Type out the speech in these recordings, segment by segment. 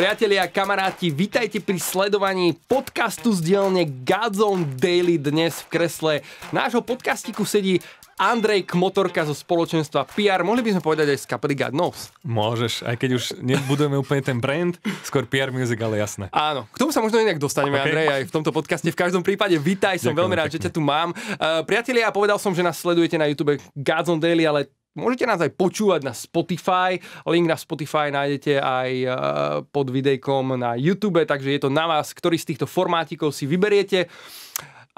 Priatelia, kamaráti, vítajte pri sledovaní podcastu z dielne Godzone Daily dnes v kresle. Nášho podcastiku sedí Andrej Kmotorka zo spoločenstva PR. Mohli by sme povedať aj z kapely God Knows. Môžeš, aj keď už nebudujeme úplne ten brand, skôr PR Music, ale jasné. Áno, k tomu sa možno inak dostaneme, okay. Andrej, aj v tomto podcaste. V každom prípade vítaj, som Ďakujem, veľmi rád, pekne. že ťa tu mám. Uh, priatelia, ja povedal som, že nás sledujete na YouTube Godzone Daily, ale Môžete nás aj počúvať na Spotify. Link na Spotify nájdete aj e, pod videjkom na YouTube, takže je to na vás, ktorý z týchto formátikov si vyberiete.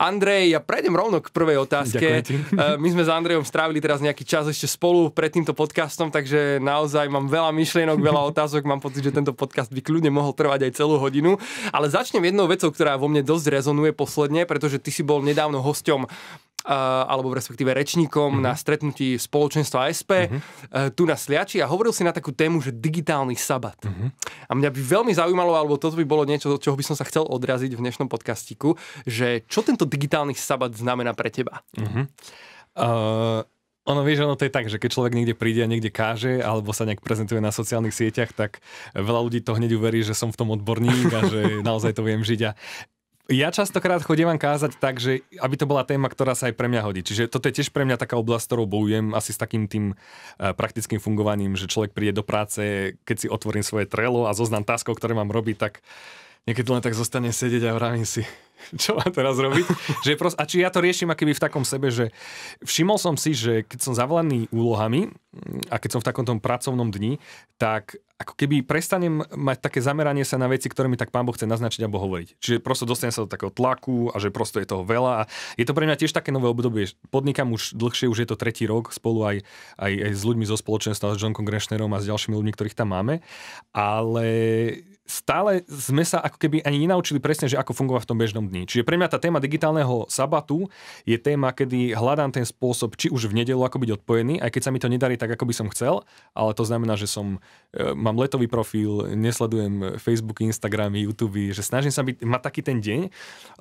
Andrej, ja prejdem rovno k prvej otázke. Ďakujem. E, my sme s Andrejom strávili teraz nejaký čas ešte spolu pred týmto podcastom, takže naozaj mám veľa myšlienok, veľa otázok, mám pocit, že tento podcast by kľudne mohol trvať aj celú hodinu. Ale začnem jednou vecou, ktorá vo mne dosť rezonuje posledne, pretože ty si bol nedávno hosťom Eh, alebo respektíve rečníkom mm-hmm. na stretnutí spoločenstva SP mm-hmm. Eh, tu na Sliači a hovoril si na takú tému, že digitálny sabat. Mm-hmm. A mňa by veľmi zaujímalo, alebo toto by bolo niečo, od čoho by som sa chcel odraziť v dnešnom podcastiku, že čo tento digitálny sabat znamená pre teba? Mm-hmm. Uh... Ono, vieš, ono to je tak, že keď človek niekde príde a niekde káže alebo sa nejak prezentuje na sociálnych sieťach, tak veľa ľudí to hneď uverí, že som v tom odborník a že naozaj to viem žiť. A ja častokrát chodím kázať tak, že aby to bola téma, ktorá sa aj pre mňa hodí. Čiže toto je tiež pre mňa taká oblasť, ktorou bojujem asi s takým tým eh, praktickým fungovaním, že človek príde do práce, keď si otvorím svoje trelo a zoznam taskov, ktoré mám robiť, tak niekedy len tak zostane sedieť a vravím si, čo mám teraz robiť? Že prost, a či ja to riešim akýby v takom sebe, že všimol som si, že keď som zavolaný úlohami mm, a keď som v takom pracovnom dni, tak ako keby prestanem mať také zameranie sa na veci, ktoré mi tak pán Boh chce naznačiť alebo hovoriť. Čiže prosto dostanem sa do takého tlaku a že prosto je toho veľa. A je to pre mňa tiež také nové obdobie. Podnikam už dlhšie, už je to tretí rok spolu aj, aj, aj s ľuďmi zo spoločenstva, s John Grešnerom a s ďalšími ľuďmi, ktorých tam máme. Ale stále sme sa ako keby ani nenaučili presne, že ako fungovať v tom bežnom dní. Čiže pre mňa tá téma digitálneho sabatu je téma, kedy hľadám ten spôsob, či už v nedelu ako byť odpojený, aj keď sa mi to nedarí tak, ako by som chcel, ale to znamená, že som, e, mám letový profil, nesledujem Facebook, Instagram, YouTube, že snažím sa byť, mať taký ten deň,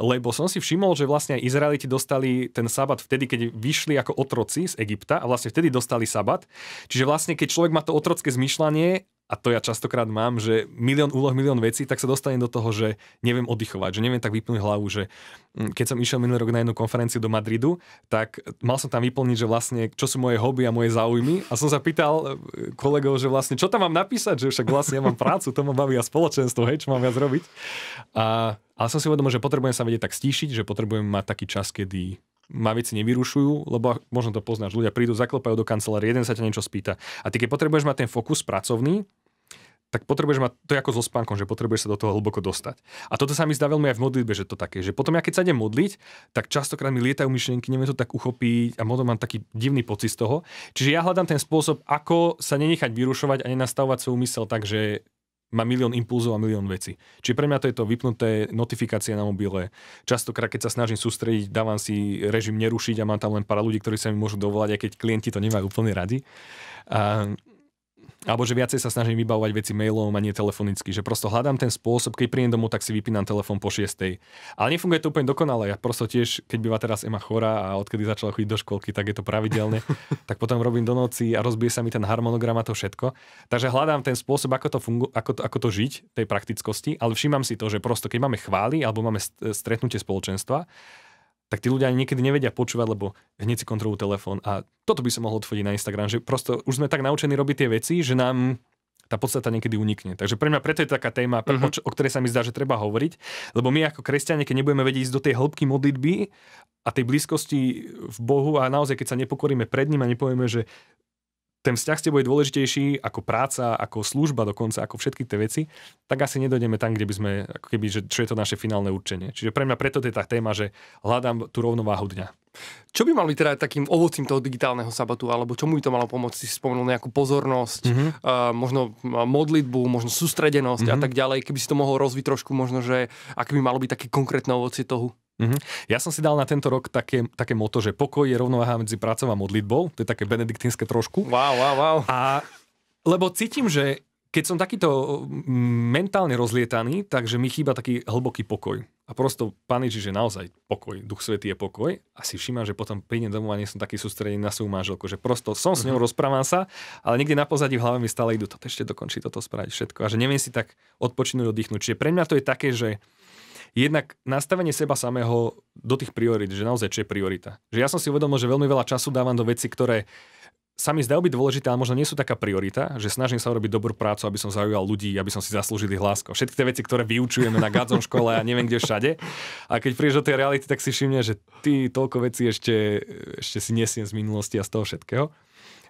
lebo som si všimol, že vlastne aj Izraeliti dostali ten sabat vtedy, keď vyšli ako otroci z Egypta a vlastne vtedy dostali sabat. Čiže vlastne, keď človek má to otrocké zmýšľanie a to ja častokrát mám, že milión úloh, milión vecí, tak sa dostanem do toho, že neviem oddychovať, že neviem tak vypnúť hlavu, že mm, keď som išiel minulý rok na jednu konferenciu do Madridu, tak mal som tam vyplniť, že vlastne čo sú moje hobby a moje záujmy a som sa pýtal e, kolegov, že vlastne čo tam mám napísať, že však vlastne ja mám prácu, to ma baví a spoločenstvo, hej, čo mám viac robiť. A, ale som si uvedomil, že potrebujem sa vedieť tak stíšiť, že potrebujem mať taký čas, kedy ma veci nevyrušujú, lebo možno to poznáš, ľudia prídu, zaklopajú do kancelárie, jeden sa ťa niečo spýta. A ty keď potrebuješ mať ten fokus pracovný, tak potrebuješ mať, to je ako so spánkom, že potrebuješ sa do toho hlboko dostať. A toto sa mi zdá veľmi aj v modlitbe, že to také, že potom ja keď sa idem modliť, tak častokrát mi lietajú myšlienky, neviem to tak uchopiť a potom mám taký divný pocit z toho. Čiže ja hľadám ten spôsob, ako sa nenechať vyrušovať a nenastavovať svoj úmysel tak, že má milión impulzov a milión vecí. Čiže pre mňa to je to vypnuté notifikácie na mobile. Častokrát, keď sa snažím sústrediť, dávam si režim nerušiť a mám tam len pár ľudí, ktorí sa mi môžu dovolať, aj keď klienti to nemajú úplne radi. A, alebo že viacej sa snažím vybavovať veci mailom a nie telefonicky, že prosto hľadám ten spôsob, keď príjem domov, tak si vypínam telefón po 6. Ale nefunguje to úplne dokonale. Ja prosto tiež, keď býva teraz Ema chorá a odkedy začala chodiť do školky, tak je to pravidelne, tak potom robím do noci a rozbije sa mi ten harmonogram a to všetko. Takže hľadám ten spôsob, ako to, fungu- ako to, ako to žiť, tej praktickosti, ale všímam si to, že prosto keď máme chvály alebo máme stretnutie spoločenstva, tak tí ľudia ani niekedy nevedia počúvať, lebo hneď si kontrolujú telefón. A toto by sa mohlo odfotiť na Instagram, že prosto už sme tak naučení robiť tie veci, že nám tá podstata niekedy unikne. Takže pre mňa preto je to taká téma, uh-huh. o ktorej sa mi zdá, že treba hovoriť, lebo my ako kresťania, keď nebudeme vedieť ísť do tej hĺbky modlitby a tej blízkosti v Bohu a naozaj, keď sa nepokoríme pred ním a nepovieme, že ten vzťah s tebou je dôležitejší ako práca, ako služba dokonca, ako všetky tie veci, tak asi nedojdeme tam, kde by sme, ako keby, že čo je to naše finálne určenie. Čiže pre mňa preto je tá téma, že hľadám tú rovnováhu dňa. Čo by mal byť teda takým ovocím toho digitálneho sabatu, alebo čomu by to malo pomôcť? Si spomenul nejakú pozornosť, mm-hmm. uh, možno modlitbu, možno sústredenosť mm-hmm. a mhm. tak ďalej. Keby si to mohol rozviť trošku, možno, že aké by malo byť také konkrétne ovocie toho? Mm-hmm. Ja som si dal na tento rok také, také moto, že pokoj je rovnováha medzi prácou a modlitbou. To je také benediktínske trošku. Wow, wow, wow. A, lebo cítim, že keď som takýto mm, mentálne rozlietaný, takže mi chýba taký hlboký pokoj. A prosto, pán Ježiš je naozaj pokoj, duch svetý je pokoj. A si všimám, že potom prídem domov a nie som taký sústredený na svoju manželku, že prosto som s ňou, uh-huh. rozprávam sa, ale niekde na pozadí v hlave mi stále idú, to ešte dokončí, toto spraviť všetko. A že neviem si tak odpočinúť, oddychnúť. Čiže pre mňa to je také, že jednak nastavenie seba samého do tých priorit, že naozaj čo je priorita. Že ja som si uvedomil, že veľmi veľa času dávam do veci, ktoré sa mi zdajú byť dôležité, ale možno nie sú taká priorita, že snažím sa urobiť dobrú prácu, aby som zaujal ľudí, aby som si zaslúžil ich lásku. Všetky tie veci, ktoré vyučujeme na Gadzon škole a neviem kde všade. A keď prídeš do tej reality, tak si všimne, že ty toľko vecí ešte, ešte si nesiem z minulosti a z toho všetkého.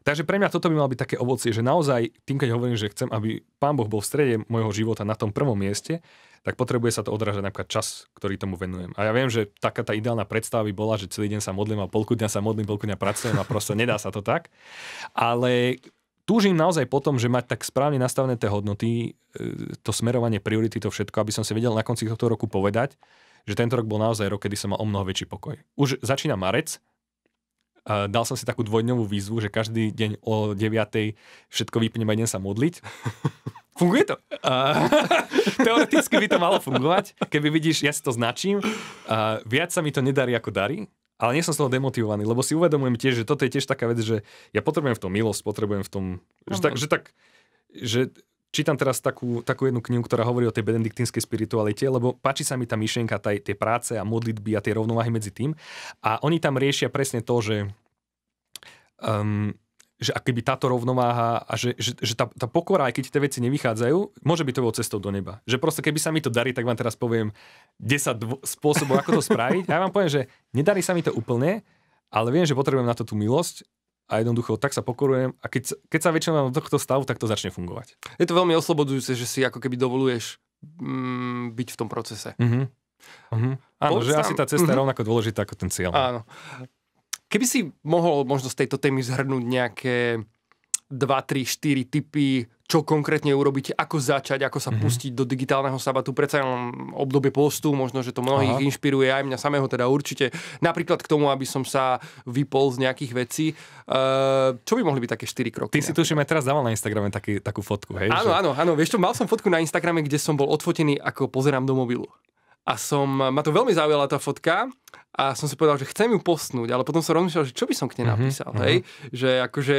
Takže pre mňa toto by malo byť také ovocie, že naozaj tým, keď hovorím, že chcem, aby Pán Boh bol v strede môjho života na tom prvom mieste, tak potrebuje sa to odrážať napríklad čas, ktorý tomu venujem. A ja viem, že taká tá ideálna predstava by bola, že celý deň sa modlím a polku dňa sa modlím, polku dňa pracujem a proste nedá sa to tak. Ale túžim naozaj potom, že mať tak správne nastavené tie hodnoty, e, to smerovanie priority, to všetko, aby som si vedel na konci tohto roku povedať, že tento rok bol naozaj rok, kedy som mal o mnoho väčší pokoj. Už začína marec, dal som si takú dvojdňovú výzvu, že každý deň o 9. všetko vypnem a idem sa modliť. Funguje to. teoreticky by to malo fungovať. Keby vidíš, ja si to značím. viac sa mi to nedarí ako darí, ale nie som z toho demotivovaný, lebo si uvedomujem tiež, že toto je tiež taká vec, že ja potrebujem v tom milosť, potrebujem v tom, že tak, že tak že čítam teraz takú, takú jednu knihu, ktorá hovorí o tej benediktínskej spiritualite, lebo páči sa mi tá myšlienka taj, tie práce a modlitby a tie rovnováhy medzi tým. A oni tam riešia presne to, že, um, že akoby táto rovnováha a že, že, že tá, tá pokora, aj keď tie veci nevychádzajú, môže byť bol cestou do neba. Že proste keby sa mi to darí, tak vám teraz poviem 10 dvo- spôsobov, ako to spraviť. A ja vám poviem, že nedarí sa mi to úplne, ale viem, že potrebujem na to tú milosť a jednoducho tak sa pokorujem a keď, keď sa väčšinou do tohto stavu, tak to začne fungovať. Je to veľmi oslobodzujúce, že si ako keby dovoluješ mm, byť v tom procese. Mm-hmm. Mm-hmm. Áno, Poď že tam... asi tá cesta mm-hmm. je mhm. rovnako dôležitá ako ten cieľ. Áno. Keby si mohol možno z tejto témy zhrnúť nejaké 2, 3, 4 typy, čo konkrétne urobíte, ako začať, ako sa mm-hmm. pustiť do digitálneho sabatu. Predsa len obdobie postu, možno, že to mnohých Aha. inšpiruje, aj mňa samého teda určite. Napríklad k tomu, aby som sa vypol z nejakých vecí. Ehm, čo by mohli byť také 4 kroky? Ty si tuším aj teraz dával na Instagrame taký, takú fotku, hej? Áno, že... áno, áno. Vieš čo, mal som fotku na Instagrame, kde som bol odfotený, ako pozerám do mobilu a som, ma to veľmi zaujala tá fotka a som si povedal, že chcem ju postnúť, ale potom som rozmýšľal, že čo by som k nej mhm, napísal, mm-hmm. hej? Že akože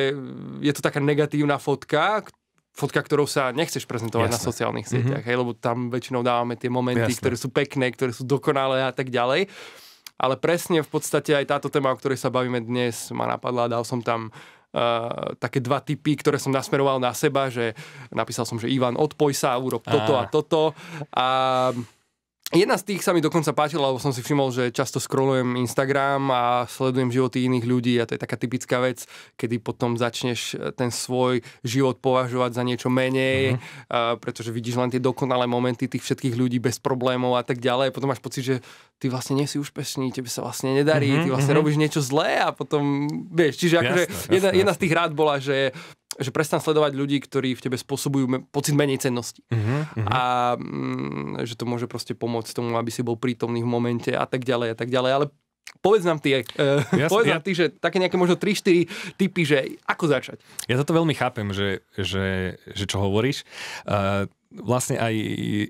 je to taká negatívna fotka, fotka, ktorou sa nechceš prezentovať Jasne. na sociálnych mhm. sieťach, mm-hmm. hej? Lebo tam väčšinou dávame tie momenty, Jasne. ktoré sú pekné, ktoré sú dokonalé a tak ďalej. Ale presne v podstate aj táto téma, o ktorej sa bavíme dnes, ma napadla, dal som tam Uh, také dva typy, ktoré som nasmeroval na seba, že napísal som, že Ivan, odpoj sa, urob toto a, a toto. A Jedna z tých sa mi dokonca páčila, lebo som si všimol, že často scrollujem Instagram a sledujem životy iných ľudí a to je taká typická vec, kedy potom začneš eh, ten svoj život považovať za niečo menej, mm-hmm. pretože vidíš len tie dokonalé momenty tých všetkých ľudí bez problémov a tak ďalej. Potom máš pocit, že ty vlastne nie si úspešný, tebe sa vlastne nedarí, mm-hmm, ty vlastne mhm. robíš niečo zlé a potom, vieš, čiže akože jasne, jedna, jasne, jedna z tých rád bola, že že prestan sledovať ľudí, ktorí v tebe spôsobujú pocit menej cennosti. Uh-huh, uh-huh. A mm, že to môže proste pomôcť tomu, aby si bol prítomný v momente a tak ďalej a tak ďalej. Ale Povedz nám ty, uh, ja, povedz ja, nám ty, že také nejaké možno 3-4 typy, že ako začať. Ja toto veľmi chápem, že, že, že čo hovoríš. Uh, vlastne aj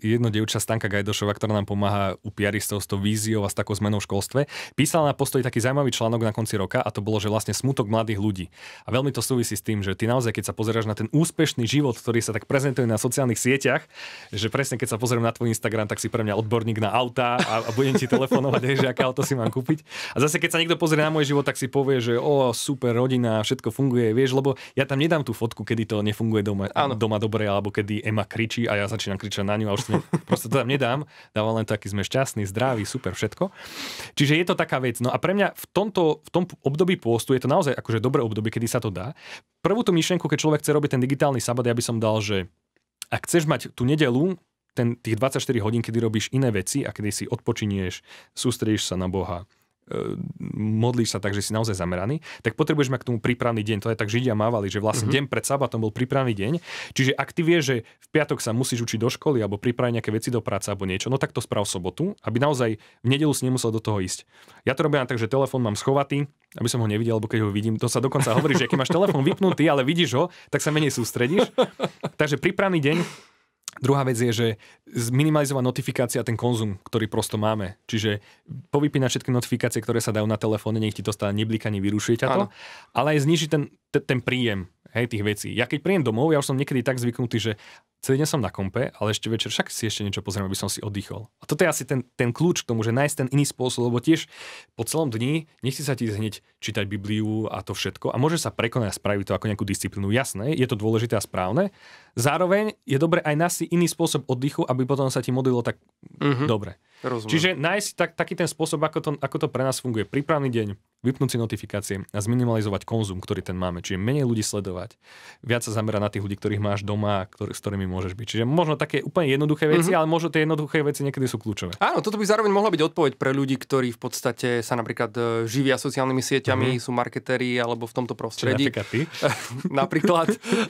jedno dievča Stanka Gajdošova, ktorá nám pomáha u piaristov s tou víziou a s takou zmenou v školstve, písala na postoji taký zaujímavý článok na konci roka a to bolo, že vlastne smutok mladých ľudí. A veľmi to súvisí s tým, že ty naozaj, keď sa pozeráš na ten úspešný život, ktorý sa tak prezentuje na sociálnych sieťach, že presne keď sa pozriem na tvoj Instagram, tak si pre mňa odborník na auta a, a budem ti telefonovať, že aké auto si mám kúpiť. A zase keď sa niekto pozrie na môj život, tak si povie, že o, super rodina, všetko funguje, vieš, lebo ja tam nedám tú fotku, kedy to nefunguje doma, doma dobre alebo kedy Ema kričí a ja začínam kričať na ňu a už ne, proste to tam nedám. Dávam len taký, sme šťastní, zdraví, super, všetko. Čiže je to taká vec. No a pre mňa v, tomto, v tom období pôstu je to naozaj akože dobré obdobie, kedy sa to dá. Prvú tú myšlienku, keď človek chce robiť ten digitálny sabat, ja by som dal, že ak chceš mať tú nedelu, ten, tých 24 hodín, kedy robíš iné veci a kedy si odpočinieš, sústredíš sa na Boha, modlíš sa tak, že si naozaj zameraný, tak potrebuješ mať k tomu prípravný deň. To je tak Židia mávali, že vlastne mm-hmm. deň pred sabatom bol prípravný deň. Čiže ak ty vieš, že v piatok sa musíš učiť do školy alebo pripraviť nejaké veci do práce alebo niečo, no tak to sprav sobotu, aby naozaj v nedelu si nemusel do toho ísť. Ja to robím tak, že telefón mám schovatý, aby som ho nevidel, lebo keď ho vidím, to sa dokonca hovorí, že keď máš telefón vypnutý, ale vidíš ho, tak sa menej sústredíš. Takže prípravný deň Druhá vec je, že zminimalizovať notifikácia a ten konzum, ktorý prosto máme. Čiže povypínať všetky notifikácie, ktoré sa dajú na telefóne, nech ti to stále neblíka, nevyrušuje ťa to. Ale aj znižiť ten t- ten príjem hej, tých vecí. Ja keď príjem domov, ja už som niekedy tak zvyknutý, že celý deň som na kompe, ale ešte večer však si ešte niečo pozriem, aby som si oddychol. A toto je asi ten, ten kľúč k tomu, že nájsť ten iný spôsob, lebo tiež po celom dni nechci sa ti hneď čítať Bibliu a to všetko a môže sa prekonať a spraviť to ako nejakú disciplínu. Jasné, je to dôležité a správne. Zároveň je dobre aj nájsť si iný spôsob oddychu, aby potom sa ti modlilo tak mm-hmm. dobre. Rozumiem. Čiže nájsť tak, taký ten spôsob, ako to, ako to pre nás funguje. Prípravný deň, vypnúť si notifikácie a zminimalizovať konzum, ktorý ten máme. Čiže menej ľudí sledovať, viac sa zamerať na tých ľudí, ktorých máš doma, ktorý, s ktorými môžeš byť. Čiže možno také úplne jednoduché veci, mm-hmm. ale možno tie jednoduché veci niekedy sú kľúčové. Áno, toto by zároveň mohla byť odpoveď pre ľudí, ktorí v podstate sa napríklad e, živia sociálnymi sieťami, mm-hmm. sú marketéri alebo v tomto prostredí. Čiže napríklad ty? napríklad,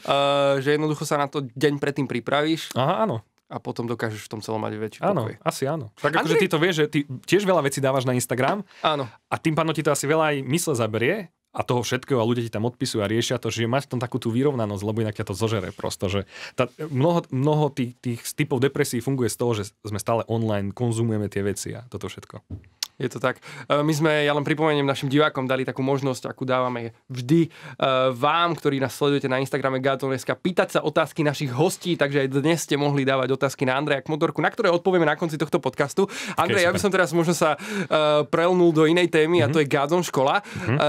uh, že jednoducho sa na to deň predtým pripravíš. Aha, áno a potom dokážeš v tom celom mať väčší Áno, pokoj. asi áno. Tak akože ty to vieš, že ty tiež veľa vecí dávaš na Instagram. Áno. A tým pádom ti to asi veľa aj mysle zaberie a toho všetkého a ľudia ti tam odpisujú a riešia to, že mať tam takú tú vyrovnanosť, lebo inak ťa to zožere prosto, že tá, mnoho, mnoho tých, tých typov depresí funguje z toho, že sme stále online, konzumujeme tie veci a toto všetko. Je to tak. E, my sme, ja len pripomeniem našim divákom, dali takú možnosť, akú dávame vždy e, vám, ktorí nás sledujete na Instagrame Gatoneska, pýtať sa otázky našich hostí, takže aj dnes ste mohli dávať otázky na Andreja Kmotorku, na ktoré odpovieme na konci tohto podcastu. Andrej, okay, ja by som teraz možno sa uh, prelnul do inej témy mm-hmm. a to je mhm. Gazon škola. Mm-hmm. Uh,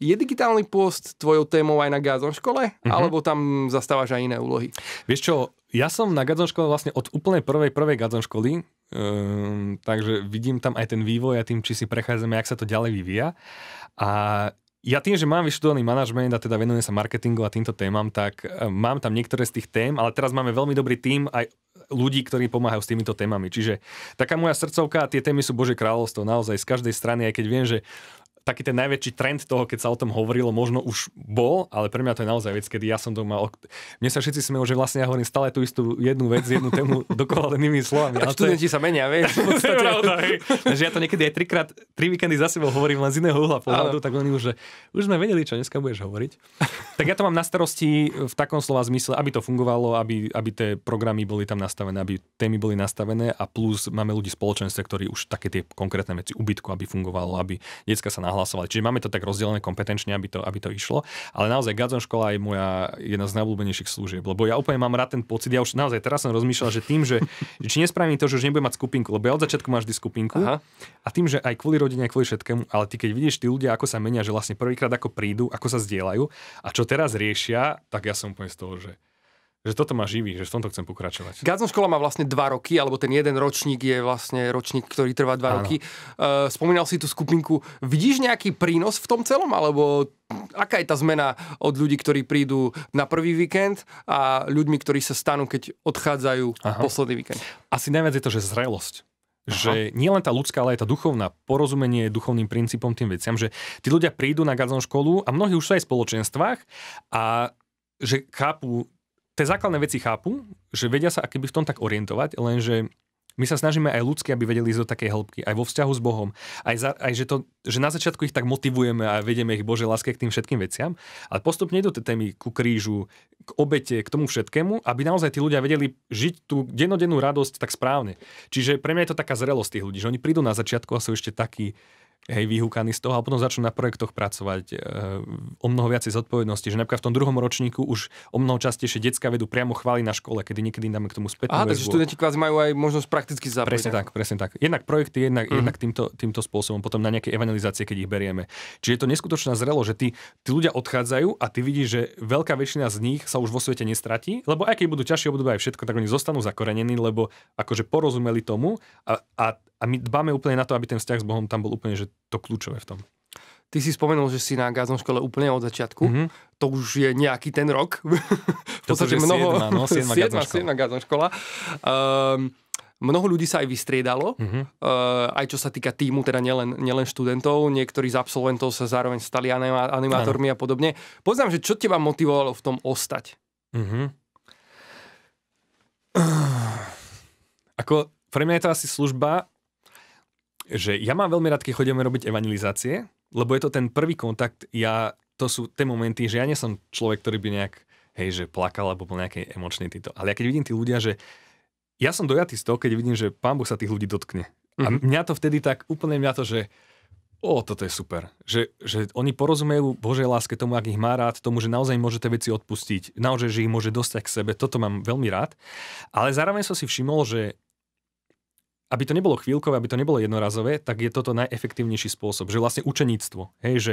je digitálny post tvojou témou aj na Gazon škole? Mm-hmm. Alebo tam zastávaš aj iné úlohy? Vieš čo, ja som na Gazon škole vlastne od úplnej prvej, prvej Gazon školy, Um, takže vidím tam aj ten vývoj a tým, či si prechádzame, jak sa to ďalej vyvíja. A ja tým, že mám vyštudovaný manažment a teda venujem sa marketingu a týmto témam, tak eh, mám tam niektoré z tých tém, ale teraz máme veľmi dobrý tým aj ľudí, ktorí pomáhajú s týmito témami. Čiže taká moja srdcovka, tie témy sú Bože kráľovstvo naozaj z každej strany, aj keď viem, že taký ten najväčší trend toho, keď sa o tom hovorilo, možno už bol, ale pre mňa to je naozaj vec, kedy ja som doma... Mne sa všetci smejú, že vlastne ja hovorím stále tú istú jednu vec, jednu tému dokola inými slovami. A študenti je... sa menia, vieš. Takže ja to niekedy aj trikrát, tri víkendy za sebou hovorím len z iného uhla pohľadu, tak oni už, že už sme vedeli, čo dneska budeš hovoriť. tak ja to mám na starosti v takom slova zmysle, aby to fungovalo, aby, aby tie programy boli tam nastavené, aby témy boli nastavené a plus máme ľudí spoločenstve, ktorí už také tie konkrétne veci ubytku, aby fungovalo, aby detská sa hlasovali. Čiže máme to tak rozdelené kompetenčne, aby to, aby to išlo. Ale naozaj Gazon škola je moja jedna z najobľúbenejších služieb, lebo ja úplne mám rád ten pocit, ja už naozaj teraz som rozmýšľal, že tým, že, že či nespravím to, že už nebudem mať skupinku, lebo ja od začiatku máš vždy skupinku Aha. a tým, že aj kvôli rodine, aj kvôli všetkému, ale ty keď vidíš tí ľudia, ako sa menia, že vlastne prvýkrát ako prídu, ako sa zdieľajú a čo teraz riešia, tak ja som úplne z toho, že že toto ma živí, že v tomto chcem pokračovať. Gádzon škola má vlastne dva roky, alebo ten jeden ročník je vlastne ročník, ktorý trvá dva Áno. roky. Uh, spomínal si tú skupinku. Vidíš nejaký prínos v tom celom, alebo aká je tá zmena od ľudí, ktorí prídu na prvý víkend a ľuďmi, ktorí sa stanú, keď odchádzajú Aha. posledný víkend? Asi najviac je to, že zrelosť. Aha. že nie len tá ľudská, ale aj tá duchovná, porozumenie duchovným princípom tým veciam, že tí ľudia prídu na Gazon školu a mnohí už sú aj v spoločenstvách a že chápu tie základné veci chápu, že vedia sa akýby v tom tak orientovať, lenže my sa snažíme aj ľudsky, aby vedeli ísť do takej hĺbky, aj vo vzťahu s Bohom, aj, za, aj že, to, že na začiatku ich tak motivujeme a vedieme ich Bože láske k tým všetkým veciam, ale postupne idú tie témy ku krížu, k obete, k tomu všetkému, aby naozaj tí ľudia vedeli žiť tú dennodennú radosť tak správne. Čiže pre mňa je to taká zrelosť tých ľudí, že oni prídu na začiatku a sú ešte takí, hej, vyhúkaní z toho a potom začnú na projektoch pracovať e, o mnoho viacej zodpovednosti. Že napríklad v tom druhom ročníku už o mnoho častejšie detská vedú priamo chvály na škole, kedy niekedy dáme k tomu späť. A takže študenti kvázi majú aj možnosť prakticky zapojiť. Presne tak, presne tak. Jednak projekty, jednak, mm. jednak týmto, týmto spôsobom, potom na nejaké evangelizácie, keď ich berieme. Čiže je to neskutočná zrelo, že tí, tí ľudia odchádzajú a ty vidíš, že veľká väčšina z nich sa už vo svete nestratí, lebo aj keď budú ťažšie obdobia aj všetko, tak oni zostanú zakorenení, lebo akože porozumeli tomu a, a, a my dbáme úplne na to, aby ten vzťah s Bohom tam bol úplne že to kľúčové v tom. Ty si spomenul, že si na gázom škole úplne od začiatku. Mm-hmm. To už je nejaký ten rok. v podstate mnoho... Siedma, no, siedma, gázom škola. Um, mnoho ľudí sa aj vystriedalo, mm-hmm. uh, aj čo sa týka týmu, teda nielen, nielen študentov. Niektorí z absolventov sa zároveň stali anima- animátormi ano. a podobne. Poznám, že čo teba motivovalo v tom ostať? Mm-hmm. Ako, pre mňa je to asi služba že ja mám veľmi rád, keď chodíme robiť evangelizácie, lebo je to ten prvý kontakt, ja, to sú tie momenty, že ja nie som človek, ktorý by nejak, hej, že plakal alebo bol nejaký emočný týto. Ale ja keď vidím tí ľudia, že ja som dojatý z toho, keď vidím, že pán Boh sa tých ľudí dotkne. Mm-hmm. A mhm. mňa to vtedy tak, úplne mňa to, že o, toto je super. Že, že oni porozumejú Božej láske tomu, ak ich má rád, tomu, že naozaj môže tie veci odpustiť, naozaj, že ich môže dostať k sebe, toto mám veľmi rád. Ale zároveň som si všimol, že aby to nebolo chvíľkové, aby to nebolo jednorazové, tak je toto najefektívnejší spôsob, že vlastne učeníctvo. Hej, že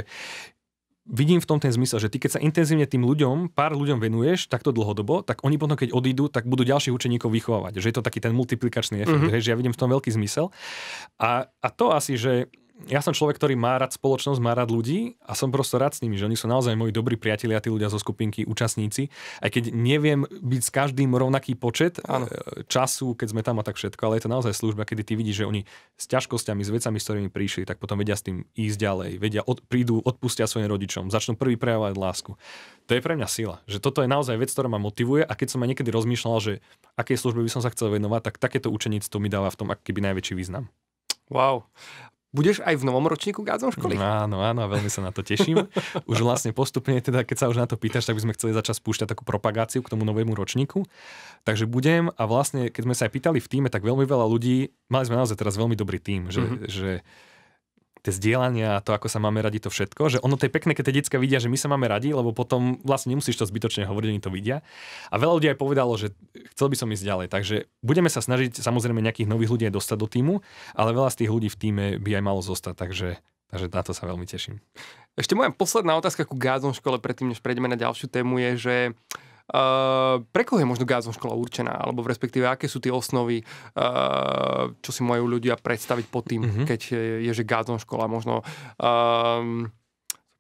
vidím v tom ten zmysel, že ty keď sa intenzívne tým ľuďom, pár ľuďom venuješ takto dlhodobo, tak oni potom, keď odídu, tak budú ďalších učeníkov vychovávať. Že je to taký ten multiplikačný efekt, mm-hmm. hej, že ja vidím v tom veľký zmysel. A, a to asi, že ja som človek, ktorý má rád spoločnosť, má rád ľudí a som prosto rád s nimi, že oni sú naozaj moji dobrí priatelia, tí ľudia zo skupinky, účastníci. Aj keď neviem byť s každým rovnaký počet ano. E, času, keď sme tam a tak všetko, ale je to naozaj služba, kedy ty vidíš, že oni s ťažkosťami, s vecami, s ktorými prišli, tak potom vedia s tým ísť ďalej, vedia, od, prídu, odpustia svojim rodičom, začnú prvý prejavovať lásku. To je pre mňa sila, že toto je naozaj vec, ktorá ma motivuje a keď som aj niekedy rozmýšľal, že akej službe by som sa chcel venovať, tak takéto to mi dáva v tom akýby najväčší význam. Wow. Budeš aj v novom ročníku gádzom školy? No, áno, áno, veľmi sa na to teším. Už vlastne postupne, teda keď sa už na to pýtaš, tak by sme chceli začať spúšťať takú propagáciu k tomu novému ročníku. Takže budem a vlastne, keď sme sa aj pýtali v týme, tak veľmi veľa ľudí, mali sme naozaj teraz veľmi dobrý tým, že, mm-hmm. že tie zdieľania, to, ako sa máme radi, to všetko, že ono to je pekné, keď tie detská vidia, že my sa máme radi, lebo potom vlastne nemusíš to zbytočne hovoriť, oni to vidia. A veľa ľudí aj povedalo, že chcel by som ísť ďalej. Takže budeme sa snažiť samozrejme nejakých nových ľudí aj dostať do týmu, ale veľa z tých ľudí v týme by aj malo zostať, takže, takže na to sa veľmi teším. Ešte moja posledná otázka ku gázom škole, predtým než prejdeme na ďalšiu tému, je, že uh, Eh, pre koho je možno gázom škola určená? Alebo v respektíve, aké sú tie osnovy, uh, čo si majú ľudia predstaviť pod tým, mm-hmm. keď je, je že gázom škola? Možno um,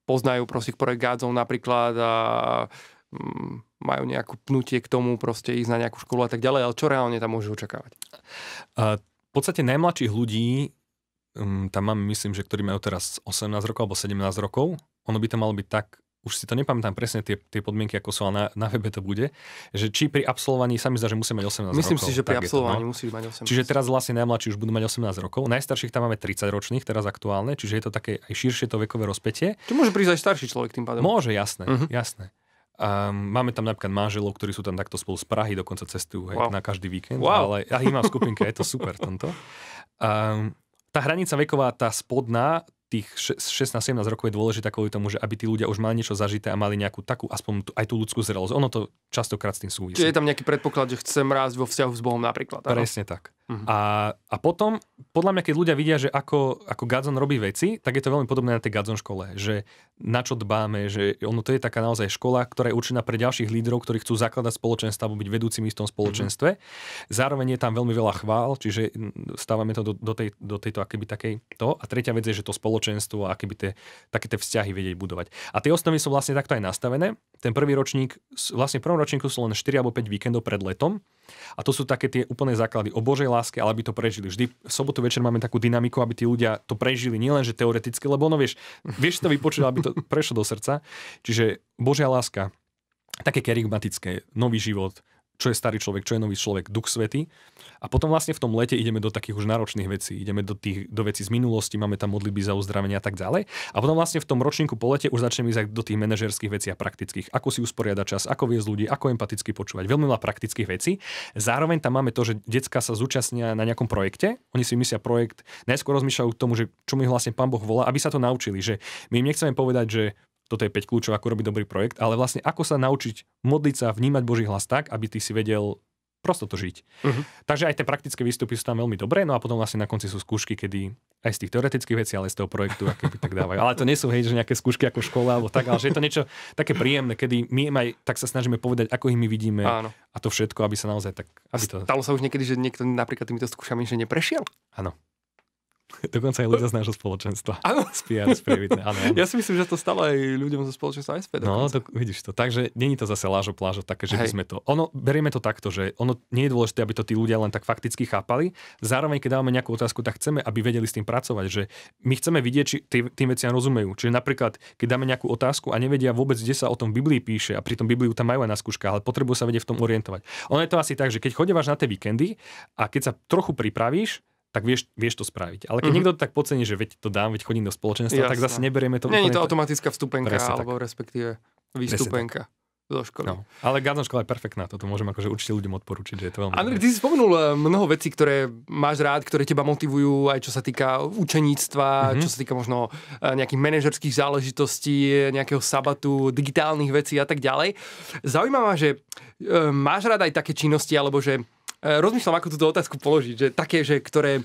poznajú proste projekt gádzov napríklad a um, majú nejakú pnutie k tomu proste ísť na nejakú školu a tak ďalej, ale čo reálne tam môžu očakávať? Uh, v podstate najmladších ľudí mm, tam mám, myslím, že ktorí majú teraz 18 rokov alebo 17 rokov, ono by to malo byť tak, už si to nepamätám presne tie, tie podmienky, ako sú, ale na, na webe to bude, že či pri absolvovaní sa mi zdá, že musí mať 18 Myslím rokov. Myslím si, že pri no. absolvovaní no? musí mať 18. Čiže teraz vlastne najmladší už budú mať 18 rokov, najstarších tam máme 30 ročných, teraz aktuálne, čiže je to také aj širšie to vekové rozpetie. Čiže môže prísť aj starší človek tým pádom. Môže, jasné, uh-huh. jasné. Um, máme tam napríklad manželov, ktorí sú tam takto spolu z Prahy, dokonca cestujú hej, wow. na každý víkend, wow. ale ja ich mám v skupinke, je to super tomto. Um, tá hranica veková, tá spodná, tých 16-17 rokov je dôležitá kvôli tomu, že aby tí ľudia už mali niečo zažité a mali nejakú takú, aspoň tú, aj tú ľudskú zrelosť. Ono to častokrát s tým súvisí. Čiže je tam nejaký predpoklad, že chcem rásť vo vzťahu s Bohom napríklad. Áno? Presne tak. Uh-huh. A, a potom, podľa mňa, keď ľudia vidia, že ako, ako Gadzon robí veci, tak je to veľmi podobné na tej Gadzon škole, že na čo dbáme, že ono to je taká naozaj škola, ktorá je určená pre ďalších lídrov, ktorí chcú zakladať spoločenstvo, byť vedúcimi v tom mhm. spoločenstve. Uh-huh. Zároveň je tam veľmi veľa chvál, čiže stávame to do, do, tej, do tejto akéby takej to. A tretia vec je, že to spoločenstvo a akéby tie, také tie vzťahy vedieť budovať. A tie osnovy sú vlastne takto aj nastavené. Ten prvý ročník, vlastne v prvom ročníku sú len 4 alebo 5 víkendov pred letom. A to sú také tie úplné základy o Božej láske, ale aby to prežili. Vždy v sobotu večer máme takú dynamiku, aby tí ľudia to prežili, nielen že teoreticky, lebo ono vieš, vieš to vypočuť, aby to prešlo do srdca. Čiže Božia láska, také kerigmatické, nový život, čo je starý človek, čo je nový človek, duch svety. A potom vlastne v tom lete ideme do takých už náročných vecí, ideme do, tých, do vecí z minulosti, máme tam modlitby za uzdravenie a tak ďalej. A potom vlastne v tom ročníku po lete už začneme ísť do tých manažerských vecí a praktických, ako si usporiadať čas, ako viesť ľudí, ako empaticky počúvať, veľmi veľa praktických vecí. Zároveň tam máme to, že decka sa zúčastnia na nejakom projekte, oni si myslia projekt, najskôr rozmýšľajú k tomu, že čo mi vlastne pán Boh volá, aby sa to naučili, že my im nechceme povedať, že toto je 5 kľúčov, ako robiť dobrý projekt, ale vlastne ako sa naučiť modliť sa, vnímať Boží hlas tak, aby ty si vedel prosto to žiť. Uh-huh. Takže aj tie praktické výstupy sú tam veľmi dobré, no a potom vlastne na konci sú skúšky, kedy aj z tých teoretických vecí, ale z toho projektu, aké by tak dávajú. Ale to nie sú hej, že nejaké skúšky ako škola alebo tak, ale že je to niečo také príjemné, kedy my aj tak sa snažíme povedať, ako ich my vidíme Áno. a to všetko, aby sa naozaj tak... Aby to... Stalo sa už niekedy, že niekto napríklad týmito skúšami, že neprešiel? Áno. Dokonca aj ľudia z nášho spoločenstva. Áno. Z PR sprievidne, áno, áno. Ja si myslím, že to stalo aj ľuďom zo spoločenstva SP. No, dokonca. No, to, vidíš to. Takže není to zase lážo plážo také, že Hej. by sme to... Ono, berieme to takto, že ono nie je dôležité, aby to tí ľudia len tak fakticky chápali. Zároveň, keď dávame nejakú otázku, tak chceme, aby vedeli s tým pracovať, že my chceme vidieť, či tým, tým veciam rozumejú. Čiže napríklad, keď dáme nejakú otázku a nevedia vôbec, kde sa o tom Biblii píše a pritom Bibliu tam majú aj na skúška, ale potrebujú sa vedieť v tom orientovať. Ono je to asi tak, že keď chodíš na tie víkendy a keď sa trochu pripravíš, tak vieš, vieš to spraviť. Ale keď mm-hmm. niekto to tak pocení, že veď to dám, veď chodím do spoločenstva, Jasne. tak zase neberieme to. Nie je to automatická vstupenka, presne, alebo tak. respektíve výstupenka do školy. No, ale Gazon škola je perfektná, toto môžem akože určite ľuďom odporučiť, že je to veľmi... Andrej, ty si spomenul eh, mnoho vecí, ktoré máš rád, ktoré teba motivujú, aj čo sa týka učeníctva, mm-hmm. čo sa týka možno eh, nejakých manažerských záležitostí, eh, nejakého sabatu, digitálnych vecí a tak ďalej. Zaujímavá, že máš rád aj také činnosti, alebo že Eh, rozmýšľam, ako túto otázku položiť, že také, že ktoré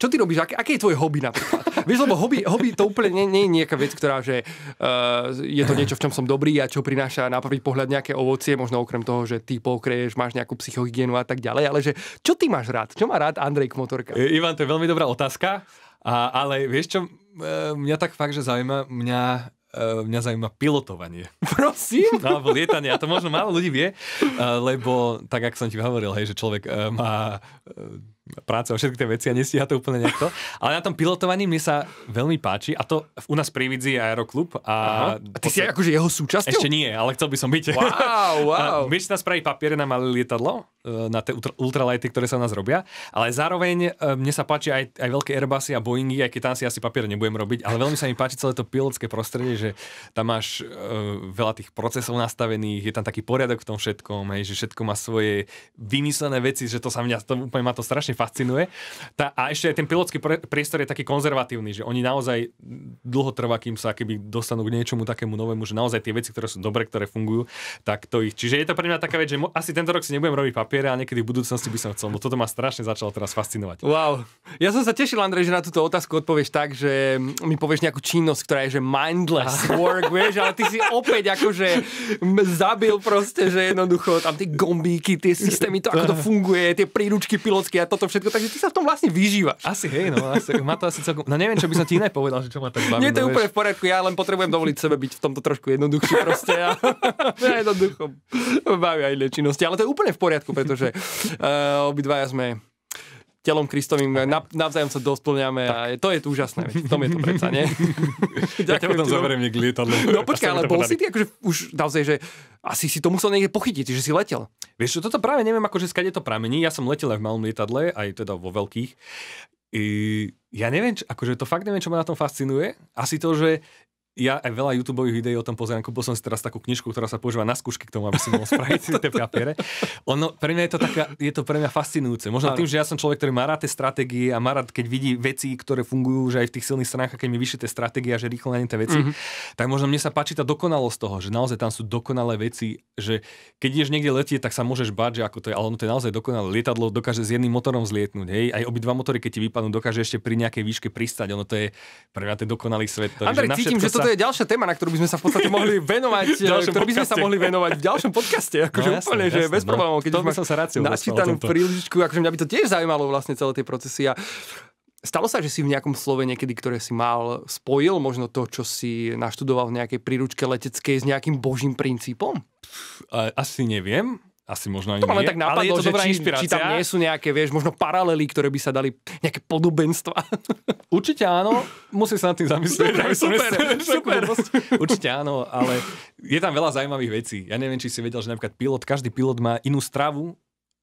čo ty robíš, aké, aké je tvoje hobby napríklad? Vieš, lebo hobby, hobby to úplne nie, nie je nejaká vec, ktorá, že uh, je to niečo, v čom som dobrý a čo prináša na prvý pohľad nejaké ovocie, možno okrem toho, že ty pokreješ, máš nejakú psychohygienu a tak ďalej, ale že čo ty máš rád? Čo má rád Andrej Kmotorka? E, Ivan, to je veľmi dobrá otázka, a, ale vieš čo, eh, mňa tak fakt, že zaujíma, mňa Uh, mňa zaujíma pilotovanie. Prosím? No, alebo lietanie, a to možno málo ľudí vie, uh, lebo tak, ako som ti hovoril, hej, že človek uh, má práce o všetky tie veci a nestíha to úplne nejako. Ale na tom pilotovaní mi sa veľmi páči a to u nás pri Vidzi aeroklub. A, a ty posled... si akože jeho súčasťou? Ešte nie, ale chcel by som byť. Wow, wow. Vieš si nás spraviť papiere na malé lietadlo? E, na tie ultralighty, ktoré sa nás robia. Ale zároveň e, mne sa páči aj, aj veľké Airbusy a Boeingy, aj keď tam si asi papier nebudem robiť, ale veľmi sa mi páči celé to pilotské prostredie, že tam máš uh, veľa tých procesov nastavených, je tam taký poriadok v tom všetkom, hej, že všetko má svoje vymyslené veci, že to sa mňa, to úplne ma to strašne fascinuje. Tá, a ešte aj ten pilotský priestor je taký konzervatívny, že oni naozaj dlho trvá, kým sa keby dostanú k niečomu takému novému, že naozaj tie veci, ktoré sú dobre, ktoré fungujú, tak to ich. Čiže je to pre mňa taká vec, že mo- asi tento rok si nebudem robiť papier, papiere a niekedy v budúcnosti by som chcel. No toto ma strašne začalo teraz fascinovať. Wow. Ja som sa tešil, Andrej, že na túto otázku odpovieš tak, že mi povieš nejakú činnosť, ktorá je že mindless work, vieš, ale ty si opäť akože zabil proste, že jednoducho tam tie gombíky, tie systémy, to ako to funguje, tie príručky pilotské a toto všetko, takže ty sa v tom vlastne vyžívaš. Asi, hej, no, asi, má to asi celkom... No neviem, čo by som ti iné povedal, že čo ma tak baví. Nie, to je no, úplne v poriadku, ja len potrebujem dovoliť sebe byť v tomto trošku jednoduchší proste. Ja, ja jednoducho bavia aj činnosti, ale to je úplne v poriadku, pretože uh, obidvaja sme telom Kristovým eh, nav- navzájom sa dosplňame tak. a je, to je tu úžasné, veď v tom je to predsa, nie? ja ťa potom no. zoberiem niekde lietadlo. No počkaj, ale bol si ty akože už naozaj, že asi si to musel niekde pochytiť, že si letel. Vieš toto práve neviem, akože skade to pramení. Ja som letel aj v malom lietadle, aj teda vo veľkých. I, ja neviem, čo, akože to fakt neviem, čo ma na tom fascinuje. Asi to, že ja aj veľa YouTube videí o tom pozerám, kúpil som si teraz takú knižku, ktorá sa používa na skúšky k tomu, aby som mohol spraviť tie papiere. Ono, pre mňa je to, taká, je to pre mňa fascinujúce. Možno tým, že ja som človek, ktorý má rád tie stratégie a má rád, keď vidí veci, ktoré fungujú, že aj v tých silných stránkach keď mi vyšli tie stratégie a že rýchlo na tie veci, mm-hmm. tak možno mne sa páči tá dokonalosť toho, že naozaj tam sú dokonalé veci, že keď ideš niekde letieť, tak sa môžeš báť, že ako to je, ale ono to je naozaj dokonalé. Lietadlo dokáže s jedným motorom zlietnúť, hej? aj obidva motory, keď ti vypadnú, dokáže ešte pri nejakej výške pristať. Ono to je pre mňa ten dokonalý svet. Takže Andrej, cítim, že to toto je ďalšia téma, na ktorú by sme sa v podstate mohli venovať, ktorú by sme sa mohli venovať v ďalšom podcaste. No, akože no, úplne, jasné, že jasné, bez no. problémov, keď už som sa načítanú prílišku, akože mňa by to tiež zaujímalo vlastne celé tie procesy. A Stalo sa, že si v nejakom slove niekedy, ktoré si mal, spojil možno to, čo si naštudoval v nejakej príručke leteckej s nejakým božím princípom? Asi neviem. Asi možno ani to nie, tak napadlo, ale je to dobrá či, inšpirácia. Či tam nie sú nejaké, vieš, možno paralely, ktoré by sa dali, nejaké podobenstva. Určite áno, musím sa nad tým zamyslieť. super. super, super. Určite áno, ale je tam veľa zaujímavých vecí. Ja neviem, či si vedel, že napríklad pilot, každý pilot má inú stravu,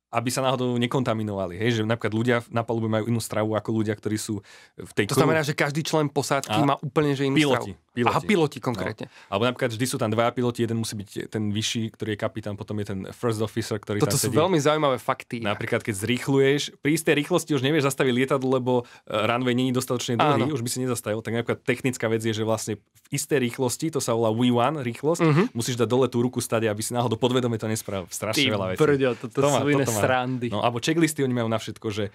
aby sa náhodou nekontaminovali. Hej? Že napríklad ľudia na palube majú inú stravu ako ľudia, ktorí sú v tej... To kru... znamená, že každý člen posádky a má úplne že inú piloti. stravu. Piloti. Aha, piloti no. konkrétne. No. Alebo napríklad vždy sú tam dva piloti, jeden musí byť ten vyšší, ktorý je kapitán, potom je ten first officer, ktorý Toto tam sedí. sú veľmi zaujímavé fakty. Napríklad, keď zrýchluješ, pri istej rýchlosti už nevieš zastaviť lietadlo, lebo e, runway není dostatočne dlhý, Áno. už by si nezastavil. Tak napríklad technická vec je, že vlastne v istej rýchlosti, to sa volá V1 rýchlosť, uh-huh. musíš dať dole tú ruku stade, aby si náhodou podvedome to nespravil. Strašne Ty veľa vecí. Prďo, toto, to, má, sú iné srandy. No, alebo checklisty oni majú na všetko, že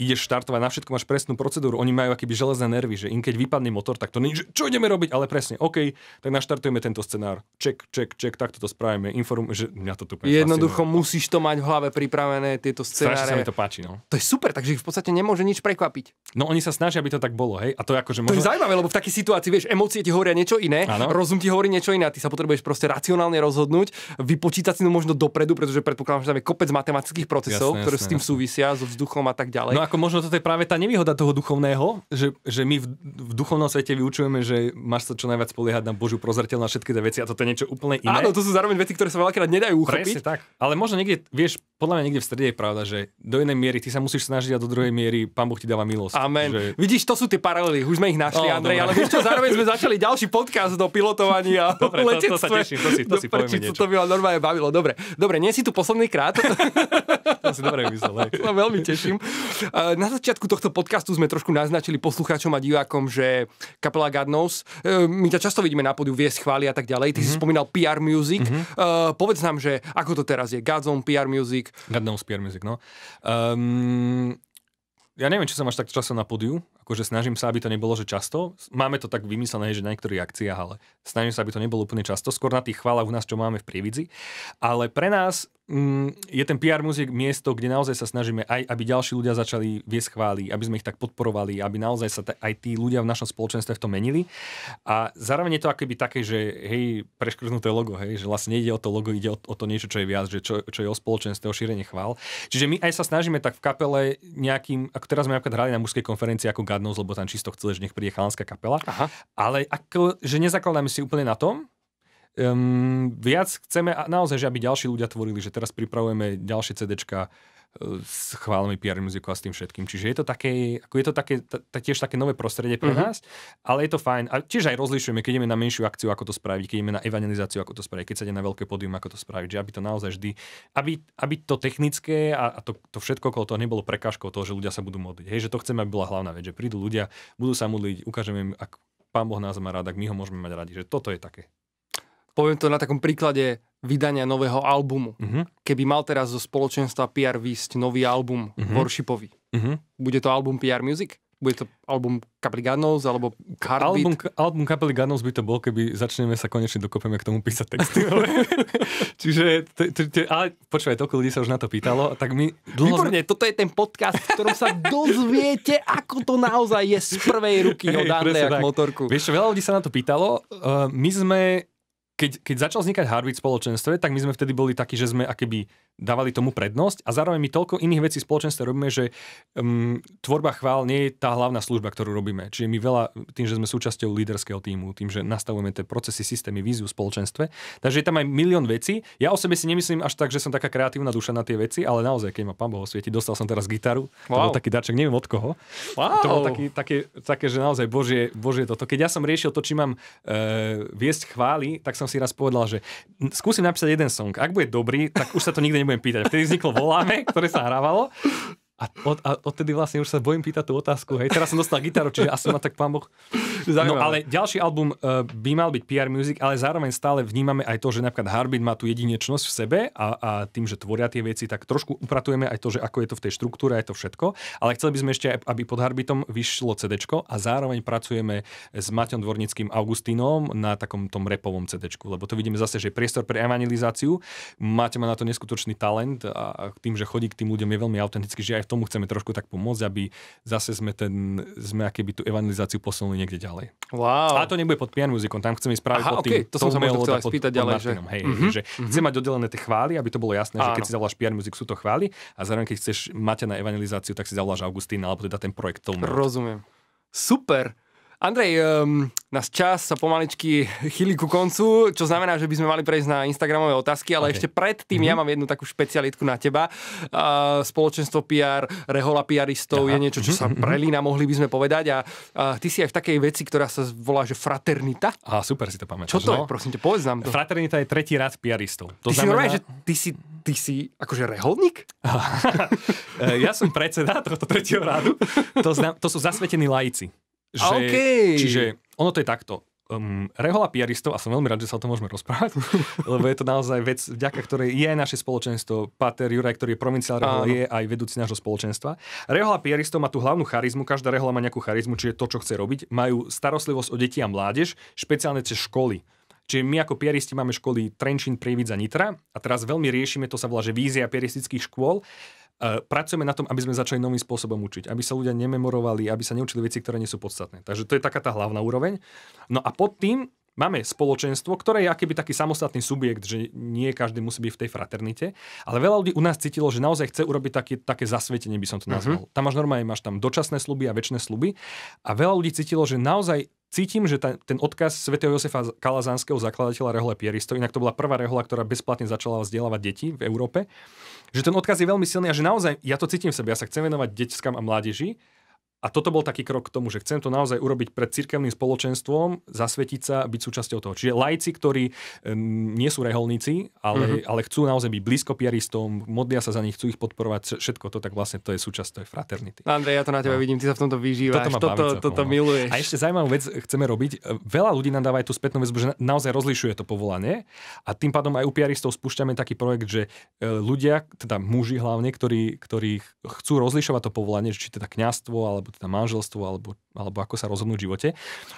ideš štartovať, na všetko máš presnú procedúru. Oni majú akýby železné nervy, že im keď vypadne motor, tak to nič, čo ideme robiť, ale presne, OK, tak naštartujeme tento scenár. Ček, ček, ček, takto to spravíme. Inform, že mňa to tu Jednoducho fascinuje. musíš to mať v hlave pripravené, tieto scenáre. Strašne sa mi to páči, no. To je super, takže ich v podstate nemôže nič prekvapiť. No oni sa snažia, aby to tak bolo, hej. A to je akože možno... To je zaujímavé, lebo v takej situácii, vieš, emócie ti hovoria niečo iné, ano? rozum ti hovorí niečo iné, a ty sa potrebuješ proste racionálne rozhodnúť, vypočítať si to no možno dopredu, pretože predpokladám, že tam je kopec matematických procesov, jasné, ktoré jasné, s tým jasné. súvisia, so vzduchom a tak ďalej. No ako možno toto je práve tá nevýhoda toho duchovného, že, že my v, v duchovnom svete vyučujeme, že máš sa čo najviac spoliehať na Božiu prozrateľ na všetky tie veci a toto je niečo úplne iné. Áno, to sú zároveň veci, ktoré sa veľakrát nedajú uchopiť. Presne, tak. Ale možno niekde, vieš, podľa mňa niekde v strede je pravda, že do jednej miery ty sa musíš snažiť a do druhej miery Pán Boh ti dáva milosť. Amen. Že... Vidíš, to sú tie paralely, už sme ich našli, oh, Andrej, ale ešte zároveň sme začali ďalší podcast do pilotovania dobre, To, to sa teším, to si, to si povieme niečo. To by ma normálne bavilo. Dobre, dobre, nie si tu posledný krát. to si dobre myslel. Veľmi teším. Eh, na začiatku tohto podcastu sme trošku naznačili poslucháčom a divákom, že kapela God Knows, eh, my ťa často vidíme na podiu, viesť chvály a tak ďalej. Ty mm-hmm. si mhm. spomínal PR Music. Mm-hmm. Povedz nám, že ako to teraz je? Godzone PR Music? God Knows PR Music, no. Um, ja neviem, či som až tak často na podiu, akože snažím sa, aby to nebolo, že často. Máme to tak vymyslené, že na niektorých akciách, ale snažím sa, aby to nebolo úplne často, skôr na tých chválach u nás, čo máme v Prievidzi. Ale pre nás Mm, je ten PR muziek miesto, kde naozaj sa snažíme aj, aby ďalší ľudia začali viesť chváli, aby sme ich tak podporovali, aby naozaj sa t- aj tí ľudia v našom spoločenstve v tom menili. A zároveň je to akoby také, že hej, preškrznuté logo, hej, že vlastne nejde o to logo, ide o, o to niečo, čo je viac, že čo, čo je o spoločenstve, o šírenie chvál. Čiže my aj sa snažíme tak v kapele nejakým, ako teraz sme napríklad hrali na mužskej konferencii ako Gadnos, lebo tam čisto chceli, že nech príde chalanská kapela, Aha. ale ako, že nezakladáme si úplne na tom, Um, viac chceme naozaj, že aby ďalší ľudia tvorili, že teraz pripravujeme ďalšie CDčka, e, s chválami PR muziku a s tým všetkým. Čiže je to také, ako je to také, t- tiež také nové prostredie pre mm-hmm. nás, ale je to fajn. A tiež aj rozlišujeme, keď ideme na menšiu akciu, ako to spraviť, keď ideme na evangelizáciu, ako to spraviť, keď sa ide na veľké pódium, ako to spraviť, že aby to naozaj vždy, aby, aby to technické a, a to, to všetko okolo toho nebolo prekážkou toho, že ľudia sa budú modliť. Hej, že to chceme, aby bola hlavná vec, že prídu ľudia, budú sa modliť, ukážeme im, ak Pán Boh nás má rád, ak my ho môžeme mať radi, že toto je také poviem to na takom príklade vydania nového albumu. Uh-huh. Keby mal teraz zo spoločenstva PR výsť nový album uh-huh. Mhm. Worshipový, uh-huh. Mhm. bude to album PR Music? Bude to album Kapely Gunnels alebo Heartbeat? Album, album Kapely Gunnels by to bol, keby začneme sa konečne dokopeme k tomu písať texty. Čiže, t- t- t- ale počúvaj, toľko ľudí sa už na to pýtalo, tak my dlho... Výborne, toto je ten podcast, v ktorom sa dozviete, ako to naozaj je z prvej ruky od Andreja motorku. Vieš veľa ľudí sa na to pýtalo, uh, my sme keď, keď začal vznikať Harvard v spoločenstve, tak my sme vtedy boli takí, že sme akéby dávali tomu prednosť a zároveň my toľko iných vecí spoločenstve robíme, že um, tvorba chvál nie je tá hlavná služba, ktorú robíme. Čiže my veľa, tým, že sme súčasťou líderského týmu, tým, že nastavujeme tie procesy, systémy, víziu v spoločenstve, takže je tam aj milión vecí. Ja o sebe si nemyslím až tak, že som taká kreatívna duša na tie veci, ale naozaj, keď ma pán Boh osvieti, dostal som teraz gitaru, wow. to bol taký darček, neviem od koho. Wow. To bol taký, také, také, že naozaj Božie, Božie toto. Keď ja som riešil to, či mám uh, viesť chvály, tak som si raz povedal, že skúsim napísať jeden song. Ak bude dobrý, tak už sa to nikdy nebudem pýtať. Vtedy vzniklo Voláme, ktoré sa hrávalo. A, od, a odtedy vlastne už sa bojím pýtať tú otázku. Hej. Teraz som dostal gitaru, čiže asi ma tak pán Boh... No ale ďalší album uh, by mal byť PR music, ale zároveň stále vnímame aj to, že napríklad Harbin má tú jedinečnosť v sebe a, a tým, že tvoria tie veci, tak trošku upratujeme aj to, že ako je to v tej štruktúre, aj to všetko. Ale chceli by sme ešte, aby pod Harbitom vyšlo CD a zároveň pracujeme s Maťom Dvornickým Augustínom na takom tom repovom CD, lebo to vidíme zase, že priestor pre evangelizáciu. Máte ma na to neskutočný talent a tým, že chodí k tým ľuďom je veľmi autentický, že aj v tomu chceme trošku tak pomôcť, aby zase sme, ten, sme by tú evangelizáciu posunuli niekde ďalej. Wow. A to nebude pod pian muzikom, tam chceme ísť práve Aha, pod tým. Okay, to som sa možno chcel spýtať ďalej. Martinom, mhm, že... Hej, mm-hmm. že mm-hmm. chcem mať oddelené tie chvály, aby to bolo jasné, Áno. že keď si zavoláš pian muzik, sú to chvály a zároveň keď chceš mať na evangelizáciu, tak si zavoláš Augustín alebo teda ten projekt tom. Rozumiem. Super. Andrej, um, nás čas sa pomaličky chýli ku koncu, čo znamená, že by sme mali prejsť na Instagramové otázky, ale okay. ešte predtým mm-hmm. ja mám jednu takú špecialitku na teba. Uh, spoločenstvo PR, rehola PRistov Aha. je niečo, čo sa mm-hmm. prelína, mohli by sme povedať. A uh, ty si aj v takej veci, ktorá sa volá, že fraternita. A super si to pamätáš. Čo to no? je, prosím te, povedz nám to. Fraternita je tretí rad PRistov. To ty znamená... si že ty si ty si akože reholník? E, ja som predseda tohto tretieho rádu. To, znam, to sú zasvetení laici. Že, okay. Čiže ono to je takto. Um, rehola piaristov, a som veľmi rád, že sa o tom môžeme rozprávať, lebo je to naozaj vec, vďaka ktorej je naše spoločenstvo. Pater Juraj, ktorý je provinciál rehola, Áno. je aj vedúci nášho spoločenstva. Rehola piaristov má tú hlavnú charizmu, každá rehola má nejakú charizmu, čiže to, čo chce robiť. Majú starostlivosť o deti a mládež, špeciálne cez školy Čiže my ako piaristi máme školy Trenčín, Prievidza, Nitra a teraz veľmi riešime, to sa volá, že vízia piaristických škôl. E, pracujeme na tom, aby sme začali novým spôsobom učiť, aby sa ľudia nememorovali, aby sa neučili veci, ktoré nie sú podstatné. Takže to je taká tá hlavná úroveň. No a pod tým Máme spoločenstvo, ktoré je akýby taký samostatný subjekt, že nie každý musí byť v tej fraternite, ale veľa ľudí u nás cítilo, že naozaj chce urobiť také, také zasvetenie, by som to mhm. nazval. Uh-huh. Tam máš normálne, máš tam dočasné sluby a väčšie sluby a veľa ľudí cítilo, že naozaj cítim, že ta, ten odkaz svätého Josefa Kalazánskeho, zakladateľa rehole Pieristov, inak to bola prvá rehola, ktorá bezplatne začala vzdelávať deti v Európe, že ten odkaz je veľmi silný a že naozaj ja to cítim v sebe, ja sa chcem venovať deťskám a mládeži, a toto bol taký krok k tomu, že chcem to naozaj urobiť pred cirkevným spoločenstvom, zasvetiť sa, byť súčasťou toho. Čiže lajci, ktorí um, nie sú reholníci, ale, mm-hmm. ale chcú naozaj byť blízko piaristom, modlia sa za nich, chcú ich podporovať, všetko to, tak vlastne to je súčasť tej fraternity. Andrej, ja to na teba no. vidím, ty sa v tomto vyžívaš, toto, toto, toto, toto no. miluješ. A ešte zaujímavú vec chceme robiť. E, veľa ľudí nám dáva aj tú spätnú väzbu, že naozaj rozlišuje to povolanie a tým pádom aj u piaristov spúšťame taký projekt, že e, ľudia, teda muži hlavne, ktorí, ktorí chcú rozlišovať to povolanie, či teda kňastvo alebo alebo teda manželstvo, alebo, alebo ako sa rozhodnú v živote,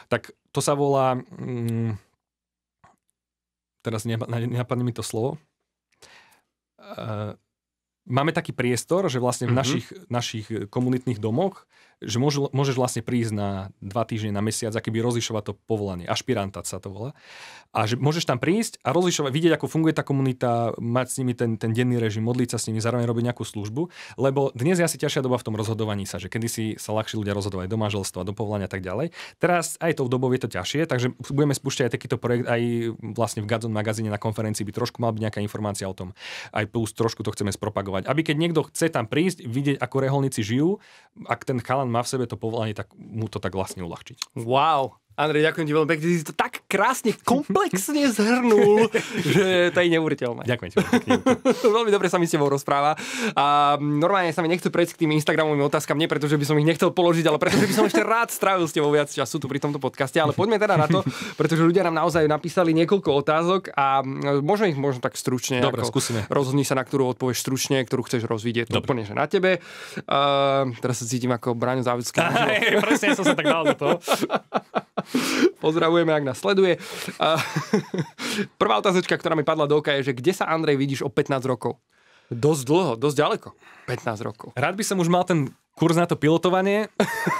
tak to sa volá... Mm, teraz nenapadne mi to slovo. E, máme taký priestor, že vlastne v mm-hmm. našich, našich komunitných domoch že môže môžeš vlastne prísť na dva týždne, na mesiac, aký by rozlišovať to povolanie. Ašpirantát sa to volá. A že môžeš tam prísť a rozlišovať, vidieť, ako funguje tá komunita, mať s nimi ten, ten denný režim, modliť sa s nimi, zároveň robiť nejakú službu. Lebo dnes je asi ťažšia doba v tom rozhodovaní sa, že kedy si sa ľahšie ľudia rozhodovať do manželstva, do povolania a tak ďalej. Teraz aj to v dobovie je to ťažšie, takže budeme spúšťať aj takýto projekt aj vlastne v Gazon magazíne na konferencii by trošku mal byť nejaká informácia o tom. Aj plus trošku to chceme spropagovať. Aby keď niekto chce tam prísť, vidieť, ako reholníci žijú, ak ten chalan má v sebe to povolanie, tak mu to tak vlastne uľahčiť. Wow, Andrej, ďakujem ti veľmi pekne, si to tak krásne, komplexne zhrnul, že to je neuveriteľné. Ďakujem ti. veľmi dobre sa mi s tebou rozpráva. A normálne sa mi nechce prejsť k tým Instagramovým otázkam, nie preto, že by som ich nechcel položiť, ale preto, že by som ešte rád strávil s tebou viac času tu pri tomto podcaste. Ale poďme teda na to, pretože ľudia nám naozaj napísali niekoľko otázok a možno ich možno tak stručne. Dobre, ako skúsime. Rozhodni sa, na ktorú odpovieš stručne, ktorú chceš rozvidieť. To úplne, že na tebe. Uh, teraz sa cítim ako Braňo Závodský. Presne, som sa tak dal do toho. Pozdravujeme, ak nás sleduje. Prvá otázočka, ktorá mi padla do oka je, že kde sa Andrej vidíš o 15 rokov? Dosť dlho, dosť ďaleko. 15 rokov. Rád by som už mal ten kurz na to pilotovanie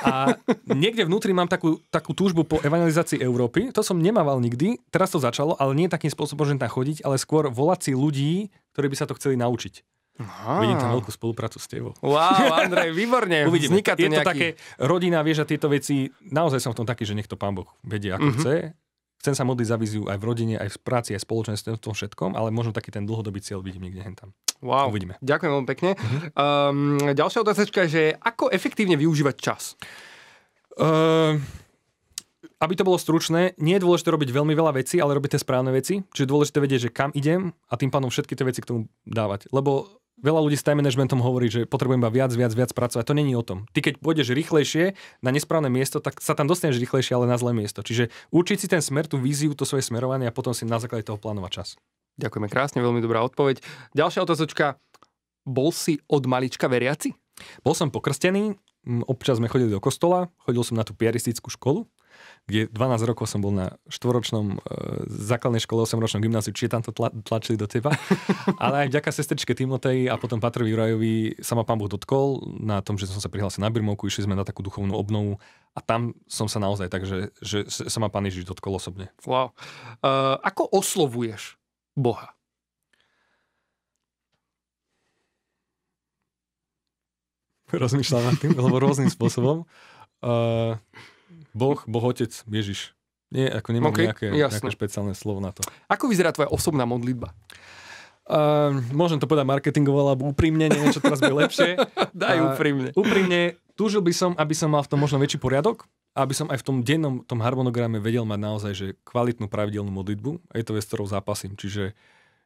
a niekde vnútri mám takú, takú túžbu po evangelizácii Európy. To som nemával nikdy, teraz to začalo, ale nie takým spôsobom, že tam chodiť, ale skôr volať si ľudí, ktorí by sa to chceli naučiť. Aha. Vidím tam veľkú spoluprácu s tebou. Wow, Andrej, výborne. Uvidíme. Vzniká to je nejaký... to také rodina, vieš, a tieto veci, naozaj som v tom taký, že nech to pán Boh vedie, ako mm-hmm. chce. Chcem sa modliť za víziu aj v rodine, aj v práci, aj v spoločenstve, v tom všetkom, ale možno taký ten dlhodobý cieľ vidím niekde tam. Wow. Uvidíme. Ďakujem veľmi pekne. Mm-hmm. Um, ďalšia otázka je, ako efektívne využívať čas? Uh, aby to bolo stručné, nie je dôležité robiť veľmi veľa vecí, ale robiť tie správne veci. Čiže dôležité vedieť, že kam idem a tým pánom všetky tie veci k tomu dávať. Lebo veľa ľudí s time managementom hovorí, že potrebujem iba viac, viac, viac pracovať. To není o tom. Ty keď pôjdeš rýchlejšie na nesprávne miesto, tak sa tam dostaneš rýchlejšie, ale na zlé miesto. Čiže určiť si ten smer, tú víziu, to svoje smerovanie a potom si na základe toho plánovať čas. Ďakujeme krásne, veľmi dobrá odpoveď. Ďalšia otázočka. Bol si od malička veriaci? Bol som pokrstený, občas sme chodili do kostola, chodil som na tú piaristickú školu kde 12 rokov som bol na štvoročnom e, základnej škole, 8-ročnom gymnáziu, či tam to tla, tlačili do teba. Ale aj vďaka sestričke Timotej a potom Patrovi Jurajovi sa ma pán Boh dotkol na tom, že som sa prihlásil na Birmovku, išli sme na takú duchovnú obnovu a tam som sa naozaj tak, že, že sa ma pán Ježiš dotkol osobne. Wow. Uh, ako oslovuješ Boha? Rozmýšľam nad tým, lebo rôznym spôsobom. Uh, Boh, Boh Otec, Ježiš. Nie, ako nemám okay, nejaké, nejaké špeciálne slovo na to. Ako vyzerá tvoja osobná modlitba? Uh, môžem to povedať marketingovo, alebo úprimne, neviem, čo teraz bude lepšie. Daj uh, úprimne. Úprimne, túžil by som, aby som mal v tom možno väčší poriadok, aby som aj v tom dennom tom harmonograme vedel mať naozaj že kvalitnú pravidelnú modlitbu. Je to vec, s ktorou zápasím. Čiže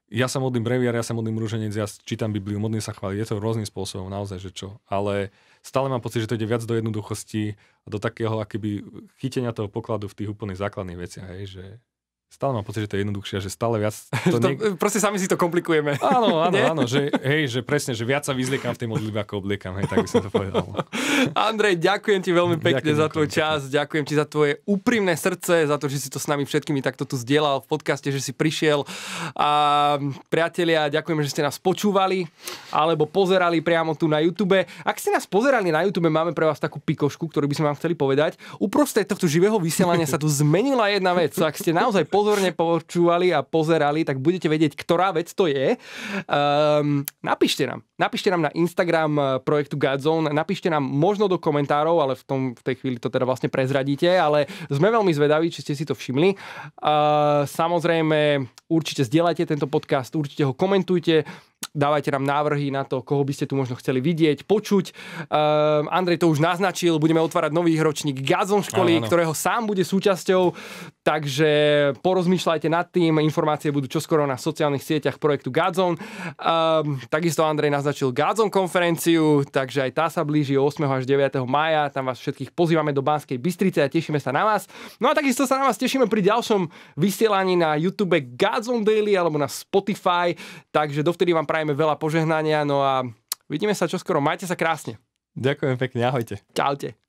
ja sa modlím breviar, ja sa modlím rúženec, ja čítam Bibliu, modlím sa chváliť. Je to rôznym spôsobom naozaj, že čo. Ale uh, stále mám pocit, že to ide viac do jednoduchosti, do takého akýby chytenia toho pokladu v tých úplných základných veciach, hej, že, Stále mám pocit, že to je jednoduchšie, že stále viac... To niek... to, proste sami si to komplikujeme. Áno, áno, áno, že, hej, že presne, že viac sa vyzliekam v tej modlitbe, ako obliekam, hej, tak by som to povedal. Andrej, ďakujem ti veľmi pekne ďakujem, za tvoj čas, pekne. ďakujem ti za tvoje úprimné srdce, za to, že si to s nami všetkými takto tu zdieľal v podcaste, že si prišiel. A priatelia, ďakujem, že ste nás počúvali alebo pozerali priamo tu na YouTube. Ak ste nás pozerali na YouTube, máme pre vás takú pikošku, ktorú by sme vám chceli povedať. Uprostred tohto živého vysielania sa tu zmenila jedna vec. Ak ste naozaj poz- pozorne počúvali a pozerali, tak budete vedieť, ktorá vec to je. Um, napíšte nám. Napíšte nám na Instagram eh, projektu Godzone, napíšte nám možno do komentárov, ale v, tom, v tej chvíli to teda vlastne prezradíte, ale sme veľmi zvedaví, či ste si to všimli. Uh, samozrejme, určite zdieľajte tento podcast, určite ho komentujte, dávajte nám návrhy na to, koho by ste tu možno chceli vidieť, počuť. Uh, Andrej to už naznačil, budeme otvárať nový ročník Gazon školy, áno, áno. ktorého sám bude súčasťou, takže porozmýšľajte nad tým, informácie budú čoskoro na sociálnych sieťach projektu Gazon. Uh, ehm, takisto Andrej nás naznačil Gádzon konferenciu, takže aj tá sa blíži 8. až 9. maja. Tam vás všetkých pozývame do Banskej Bystrice a tešíme sa na vás. No a takisto sa na vás tešíme pri ďalšom vysielaní na YouTube Gádzon Daily alebo na Spotify. Takže dovtedy vám prajeme veľa požehnania. No a vidíme sa čoskoro. Majte sa krásne. Ďakujem pekne, ahojte. Čaute.